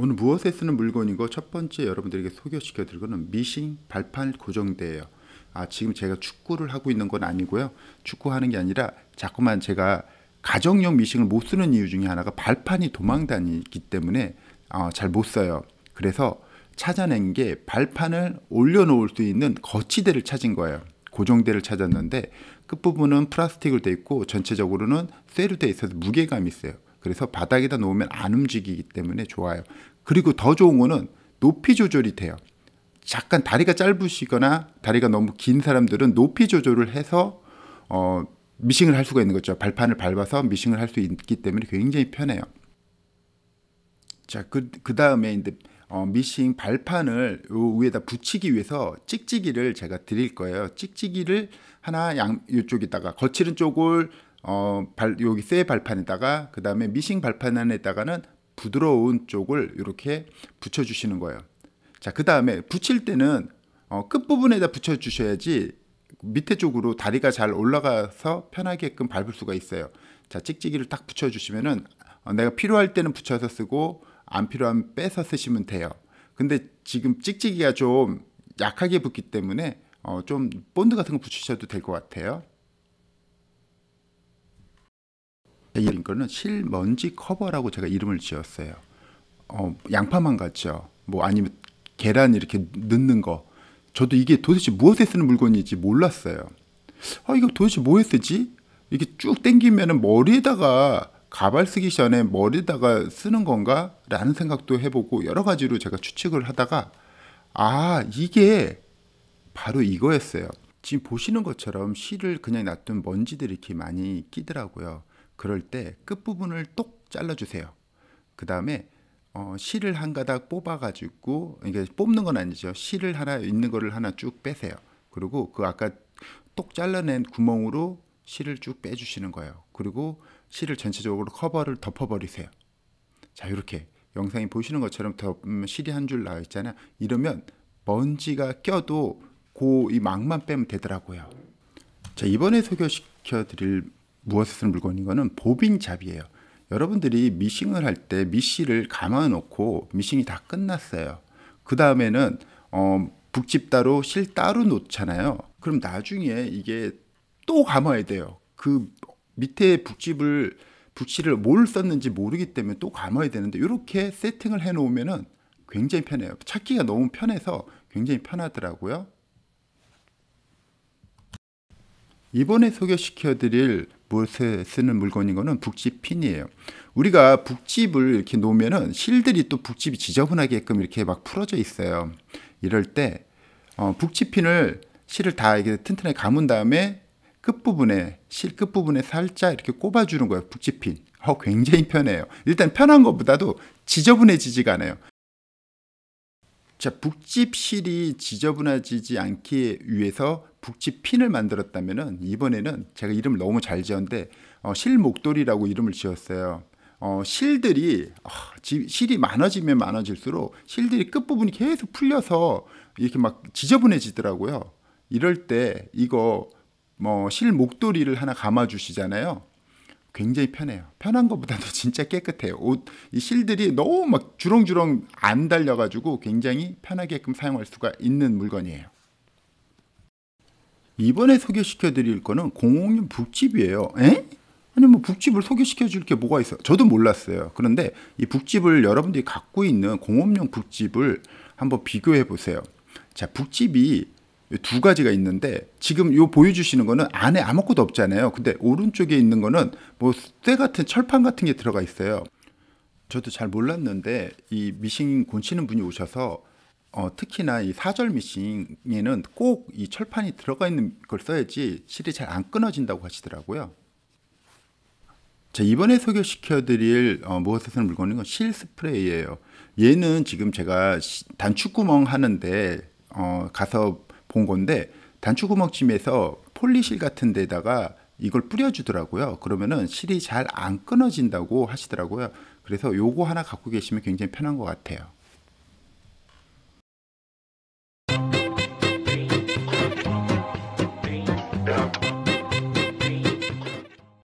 오늘 무엇에 쓰는 물건이고 첫 번째 여러분들에게 소개시켜 드릴 거는 미싱 발판 고정대예요. 아, 지금 제가 축구를 하고 있는 건 아니고요. 축구하는 게 아니라 자꾸만 제가 가정용 미싱을 못 쓰는 이유 중에 하나가 발판이 도망다니기 때문에 어, 잘못 써요. 그래서 찾아낸 게 발판을 올려놓을 수 있는 거치대를 찾은 거예요. 고정대를 찾았는데 끝부분은 플라스틱으로 돼 있고 전체적으로는 쇠로 돼 있어서 무게감이 있어요. 그래서 바닥에다 놓으면 안 움직이기 때문에 좋아요. 그리고 더 좋은 거는 높이 조절이 돼요. 잠깐 다리가 짧으시거나 다리가 너무 긴 사람들은 높이 조절을 해서 어, 미싱을 할 수가 있는 거죠. 발판을 밟아서 미싱을 할 수 있기 때문에 굉장히 편해요. 자, 그, 그 다음에 이제 어, 미싱 발판을 요 위에다 붙이기 위해서 찍찍이를 제가 드릴 거예요. 찍찍이를 하나 양, 이쪽에다가 거칠은 쪽을 어, 발, 여기 쇠 발판에다가 그 다음에 미싱 발판 안에다가는 부드러운 쪽을 이렇게 붙여주시는 거예요. 자, 그 다음에 붙일 때는 어, 끝부분에다 붙여주셔야지 밑에 쪽으로 다리가 잘 올라가서 편하게끔 밟을 수가 있어요. 자, 찍찍이를 딱 붙여주시면은 어, 내가 필요할 때는 붙여서 쓰고 안 필요하면 빼서 쓰시면 돼요. 근데 지금 찍찍이가 좀 약하게 붙기 때문에 어, 좀 본드 같은 거 붙이셔도 될 것 같아요. 이런 거는 실먼지 커버라고 제가 이름을 지었어요. 어, 양파만 같죠. 뭐 아니면 계란 이렇게 넣는 거. 저도 이게 도대체 무엇에 쓰는 물건인지 몰랐어요. 아, 이거 도대체 뭐에 쓰지? 이게 렇쭉당기면 머리에다가 가발 쓰기 전에 머리에다가 쓰는 건가? 라는 생각도 해보고 여러 가지로 제가 추측을 하다가 아, 이게 바로 이거였어요. 지금 보시는 것처럼 실을 그냥 놔둔 먼지들이 이렇게 많이 끼더라고요. 그럴 때 끝부분을 똑 잘라주세요. 그 다음에 어, 실을 한 가닥 뽑아가지고 이게 뽑는 건 아니죠. 실을 하나 있는 거를 하나 쭉 빼세요. 그리고 그 아까 똑 잘라낸 구멍으로 실을 쭉 빼주시는 거예요. 그리고 실을 전체적으로 커버를 덮어버리세요. 자 이렇게 영상이 보시는 것처럼 더 음, 실이 한 줄 나와 있잖아요. 이러면 먼지가 껴도 고이 망만 빼면 되더라고요. 자 이번에 소개시켜 드릴 무엇에 쓰는 물건인 거는 보빈잡이에요. 여러분들이 미싱을 할 때미씨을 감아놓고 미싱이 다 끝났어요. 그 다음에는 어, 북집 따로 실 따로 놓잖아요. 그럼 나중에 이게 또 감아야 돼요. 그 밑에 북집을 북치를뭘 썼는지 모르기 때문에 또 감아야 되는데 이렇게 세팅을 해놓으면 굉장히 편해요. 찾기가 너무 편해서 굉장히 편하더라고요. 이번에 소개시켜드릴 무엇에 쓰는 물건인 거는 북집 핀이에요. 우리가 북집을 이렇게 놓으면은 실들이 또 북집이 지저분하게끔 이렇게 막 풀어져 있어요. 이럴 때 어, 북집 핀을 실을 다 이렇게 튼튼하게 감은 다음에 끝부분에 실 끝부분에 살짝 이렇게 꼽아주는 거예요. 북집 핀. 어, 굉장히 편해요. 일단 편한 것보다도 지저분해지지가 않아요. 자, 북집실이 지저분해지지 않기 위해서 북집핀을 만들었다면 이번에는 제가 이름을 너무 잘 지었는데 어, 실목돌이라고 이름을 지었어요. 어, 실들이 어, 지, 실이 많아지면 많아질수록 실들이 끝부분이 계속 풀려서 이렇게 막 지저분해지더라고요. 이럴 때 이거 뭐 실목도리를 하나 감아 주시잖아요. 굉장히 편해요. 편한 것보다도 진짜 깨끗해요. 옷, 이 실들이 너무 막 주렁주렁 안 달려가지고 굉장히 편하게끔 사용할 수가 있는 물건이에요. 이번에 소개시켜 드릴 거는 공공용 북집이에요. 에? 아니 뭐 북집을 소개시켜 줄게 뭐가 있어? 저도 몰랐어요. 그런데 이 북집을 여러분들이 갖고 있는 공업용 북집을 한번 비교해 보세요. 자, 북집이 두 가지가 있는데 지금 요 보여주시는 거는 안에 아무것도 없잖아요. 근데 오른쪽에 있는 거는 뭐 쇠 같은 철판 같은 게 들어가 있어요. 저도 잘 몰랐는데 이 미싱 곤치는 분이 오셔서 어, 특히나 이 사절 미싱에는 꼭 이 철판이 들어가 있는 걸 써야지 실이 잘 안 끊어진다고 하시더라고요. 자, 이번에 소개시켜드릴 어, 무엇에 쓰는 물건은 건실 스프레이예요. 얘는 지금 제가 단축구멍 하는데 어, 가서 본 건데 단추구멍침에서 폴리실 같은 데다가 이걸 뿌려주더라고요. 그러면은 실이 잘 안 끊어진다고 하시더라고요. 그래서 요거 하나 갖고 계시면 굉장히 편한 것 같아요.